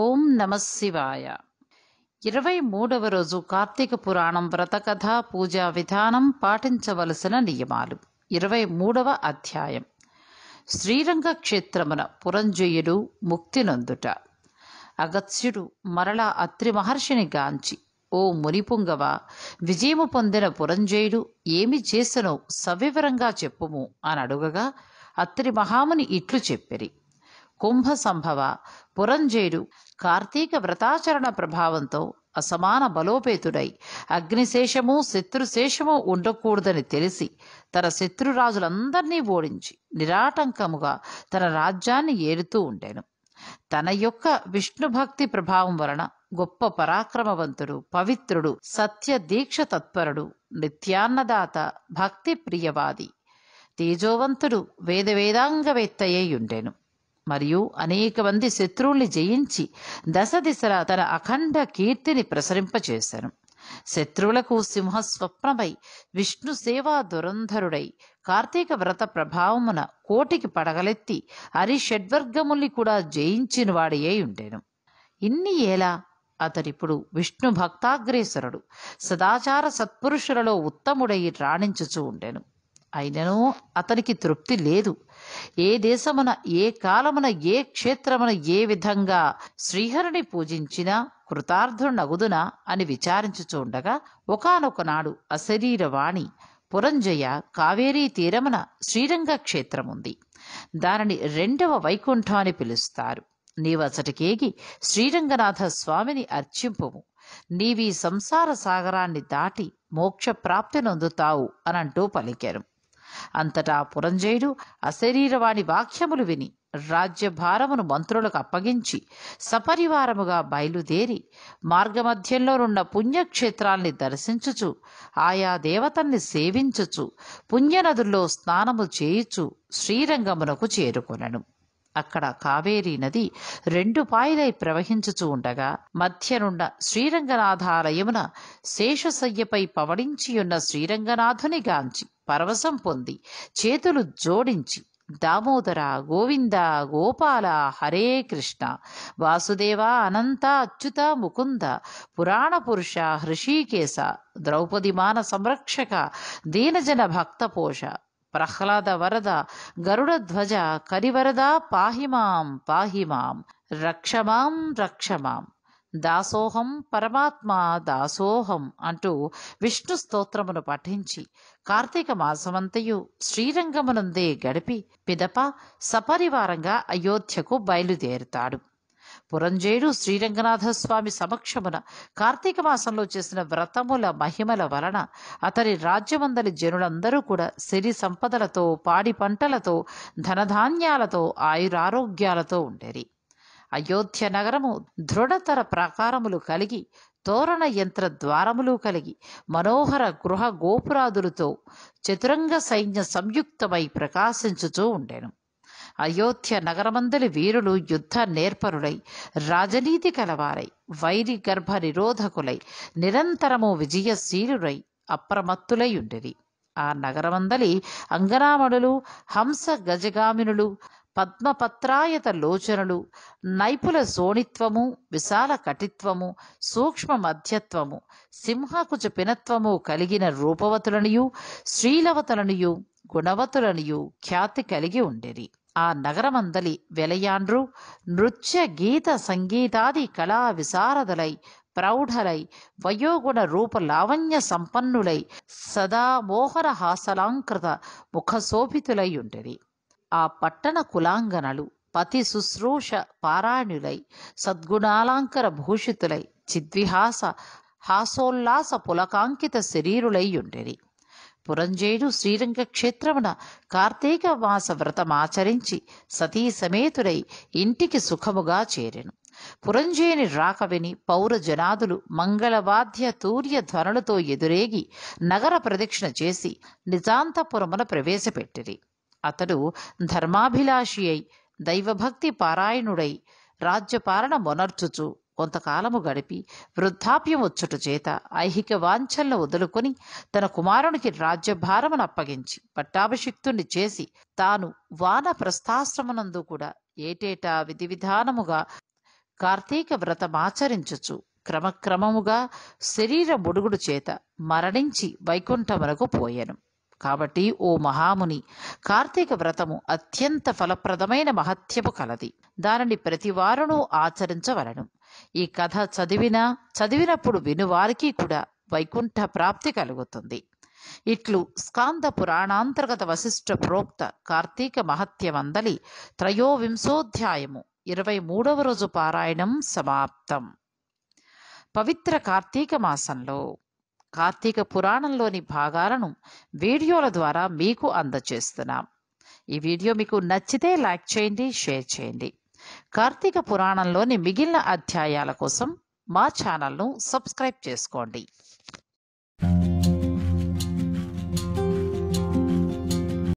ఓం నమశివాయ ఇరవై మూడవ రోజు కార్తీక పురాణం కథ పూజా విధానం పాటించవలసిన నియమాలు ఇరవై మూడవ అధ్యాయం శ్రీరంగ క్షేత్రమున పురంజయుడు నందుట అగత్స్యుడు మరలా అత్రి మహర్షిని గాంచి ఓ మునిపుంగవ విజయము పొందిన పురంజయుడు ఏమి చేసను సవివరంగా చెప్పుము అని అడుగగా అత్రి మహాముని ఇట్లు చెప్పిరి కుంభ సంభవ పురంజయుడు కార్తీక వ్రతాచరణ ప్రభావంతో అసమాన బలోపేతుడై అగ్నిశేషము శత్రుశేషము ఉండకూడదని తెలిసి తన శత్రురాజులందర్నీ ఓడించి నిరాటంకముగా తన రాజ్యాన్ని ఏరుతూ ఉండెను తన యొక్క విష్ణుభక్తి ప్రభావం వలన గొప్ప పరాక్రమవంతుడు పవిత్రుడు సత్య దీక్ష తత్పరుడు నిత్యాన్నదాత భక్తి ప్రియవాది తేజోవంతుడు వేదవేదాంగవేత్తయ్యుండెను మరియు అనేక మంది శత్రువుల్ని జయించి దశ దిశలా తన అఖండ కీర్తిని ప్రసరింపచేశాను శత్రువులకు సింహస్వప్నమై విష్ణు సేవా దురంధరుడై కార్తీక వ్రత ప్రభావమున కోటికి పడగలెత్తి హరిషడ్వర్గముల్ని షడ్వర్గముల్ని కూడా జయించిన వాడియే ఉండేను ఇన్ని ఏలా అతడిప్పుడు విష్ణు భక్తాగ్రేసరుడు సదాచార సత్పురుషులలో ఉత్తముడై రాణించుచూ ఉండెను అయినను అతనికి తృప్తి లేదు ఏ దేశమున ఏ కాలమున ఏ క్షేత్రమున ఏ విధంగా శ్రీహరిని పూజించినా కృతార్థుడు నగుదున అని విచారించుచూ ఒకనొక నాడు అశరీరవాణి పురంజయ కావేరీ తీరమున శ్రీరంగ క్షేత్రముంది దానిని రెండవ వైకుంఠం అని పిలుస్తారు నీవసటికేగి శ్రీరంగనాథ స్వామిని అర్చింపుము నీవి సంసార సాగరాన్ని దాటి మోక్ష అని అనంటూ పలికారు అంతటా పురంజయుడు అశరీరవాణి వాక్యములు విని రాజ్యభారమును మంత్రులకు అప్పగించి సపరివారముగా బయలుదేరి మార్గమధ్యంలోనున్న పుణ్యక్షేత్రాల్ని దర్శించుచు ఆయా దేవతల్ని సేవించుచు పుణ్యనదుల్లో స్నానము చేయుచు శ్రీరంగమునకు చేరుకొనను అక్కడ కావేరీ నది రెండు పాయలై ప్రవహించుచూ ఉండగా మధ్యనుండ శ్రీరంగనాథాలయమున శేషశయ్యపై పవడించియున్న శ్రీరంగనాథుని గాంచి పరవశం పొంది చేతులు జోడించి దామోదర గోవింద గోపాల హరే కృష్ణ వాసుదేవ అనంత అచ్యుత ముకుంద పురాణ పురుష హృషీకేశ ద్రౌపది మాన సంరక్షక దీనజన భక్తపోష ప్రహ్లాద వరద గరుడధ్వజ కరివరద పాహిమాం పాహిమాం రక్షమాం రక్షమాం దాసోహం పరమాత్మ దాసోహం అంటూ విష్ణు స్తోత్రమును పఠించి కార్తీక మాసమంతయు శ్రీరంగమునందే గడిపి పిదప సపరివారంగా అయోధ్యకు బయలుదేరుతాడు పురంజయుడు శ్రీరంగనాథస్వామి సమక్షమున కార్తీక మాసంలో చేసిన వ్రతముల మహిమల వలన అతని రాజ్యమందలి జనులందరూ కూడా సిరి సంపదలతో పాడి పంటలతో ధనధాన్యాలతో ఆయురారోగ్యాలతో ఉండేది అయోధ్య నగరము దృఢతర ప్రాకారములు కలిగి తోరణ యంత్ర ద్వారములు కలిగి మనోహర గృహ గోపురాదులతో చతురంగ సైన్య సంయుక్తమై ప్రకాశించుతూ ఉండేను అయోధ్య నగరమందలి వీరులు యుద్ధ నేర్పరులై రాజనీతి కలవారై వైరి గర్భ నిరోధకులై నిరంతరము విజయశీలురై అప్రమత్తులై ఉండేది ఆ నగరమందలి అంగనామణులు హంస గజగామినులు పద్మపత్రాయత లోచనలు నైపుల సోణిత్వము విశాల కటిత్వము సూక్ష్మ మధ్యత్వము సింహకుచ పినత్వము కలిగిన రూపవతులనియు శ్రీలవతలనియు గుణవతులనియు ఖ్యాతి కలిగి ఉండేది ఆ నగరమందలి వెలయాండ్రు నృత్య గీత సంగీతాది కళా విశారదలై ప్రౌఢలై వయోగుణ రూప లావణ్య సంపన్నులై సదా మోహన హాసలాంకృత ముఖశోభితులైయుంటది ఆ పట్టణ కులాంగనలు పతి శుశ్రూష పారాయణులై సద్గుణాలంకర భూషితులై చిద్విహాస హాసోల్లాస పులకాంకిత శరీరులై ఉంటిరి పురంజయుడు శ్రీరంగ క్షేత్రమున కార్తీక మాస వ్రతమాచరించి సతీ సమేతుడై ఇంటికి సుఖముగా చేరెను పురంజయుని రాక విని పౌర జనాదులు మంగళవాద్య తూర్య ధ్వనులతో ఎదురేగి నగర ప్రదక్షిణ చేసి నిజాంతపురమున ప్రవేశపెట్టిరి అతడు ధర్మాభిలాషి అయి దైవభక్తి పారాయణుడై రాజ్యపాలన మొనర్చుచు కొంతకాలము గడిపి వృద్ధాప్యం వచ్చుట చేత ఐహిక వాంఛల్ని వదులుకొని తన కుమారునికి రాజ్యభారమును అప్పగించి పట్టాభిషిక్తుణ్ణి చేసి తాను వాన ప్రస్థాశ్రమనందు కూడా ఏటేటా విధి విధానముగా కార్తీక వ్రతమాచరించుచు క్రమక్రమముగా శరీర బుడుగుడు చేత మరణించి వైకుంఠమునకు పోయెను కాబట్టి ఓ మహాముని కార్తీక వ్రతము అత్యంత ఫలప్రదమైన మహత్యము కలది దానిని ప్రతివారును ఆచరించవలను ఈ కథ చదివినా చదివినప్పుడు వినువారికి కూడా వైకుంఠ ప్రాప్తి కలుగుతుంది ఇట్లు స్కాంద పురాణాంతర్గత వశిష్ట ప్రోక్త కార్తీక మహత్యమందలి త్రయోవింశోధ్యాయము ఇరవై మూడవ రోజు పారాయణం సమాప్తం పవిత్ర కార్తీక మాసంలో కార్తీక పురాణంలోని భాగాలను వీడియోల ద్వారా మీకు అందజేస్తున్నాం ఈ వీడియో మీకు నచ్చితే లైక్ చేయండి షేర్ చేయండి కార్తీక పురాణంలోని మిగిలిన అధ్యాయాల కోసం మా ఛానల్ను సబ్స్క్రైబ్ చేసుకోండి